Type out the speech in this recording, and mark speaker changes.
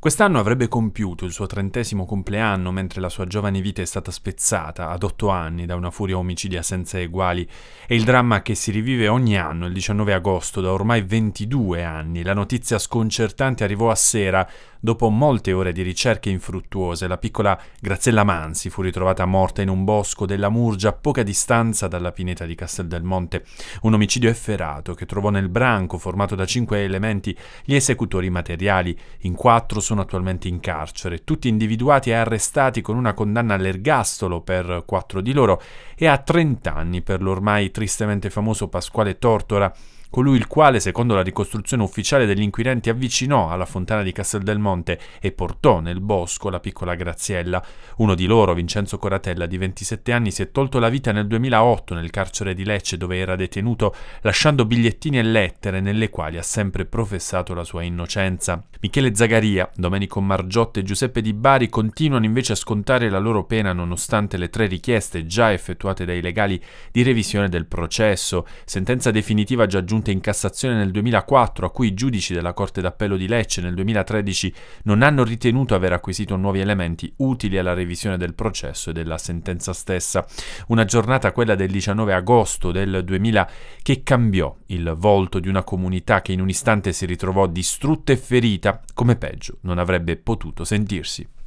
Speaker 1: Quest'anno avrebbe compiuto il suo trentesimo compleanno mentre la sua giovane vita è stata spezzata ad otto anni da una furia omicidia senza eguali e il dramma che si rivive ogni anno il 19 agosto da ormai 22 anni. La notizia sconcertante arrivò a sera Dopo molte ore di ricerche infruttuose, la piccola Graziella Mansi fu ritrovata morta in un bosco della Murgia a poca distanza dalla pineta di Castel del Monte, un omicidio efferato che trovò nel branco formato da cinque elementi gli esecutori materiali, in quattro sono attualmente in carcere, tutti individuati e arrestati con una condanna all'ergastolo per quattro di loro e a 30 anni per l'ormai tristemente famoso Pasquale Tortora, colui il quale, secondo la ricostruzione ufficiale degli inquirenti, avvicinò alla fontana di Castel del Monte e portò nel bosco la piccola Graziella. Uno di loro, Vincenzo Coratella, di 27 anni, si è tolto la vita nel 2008 nel carcere di Lecce dove era detenuto, lasciando bigliettini e lettere nelle quali ha sempre professato la sua innocenza. Michele Zagaria, Domenico Margiotte e Giuseppe Di Bari continuano invece a scontare la loro pena nonostante le tre richieste già effettuate dai legali di revisione del processo, sentenza definitiva già giunta giunte in Cassazione nel 2004, a cui i giudici della Corte d'Appello di Lecce nel 2013 non hanno ritenuto aver acquisito nuovi elementi utili alla revisione del processo e della sentenza stessa. Una giornata, quella del 19 agosto del 2000, che cambiò il volto di una comunità che in un istante si ritrovò distrutta e ferita, come peggio non avrebbe potuto sentirsi.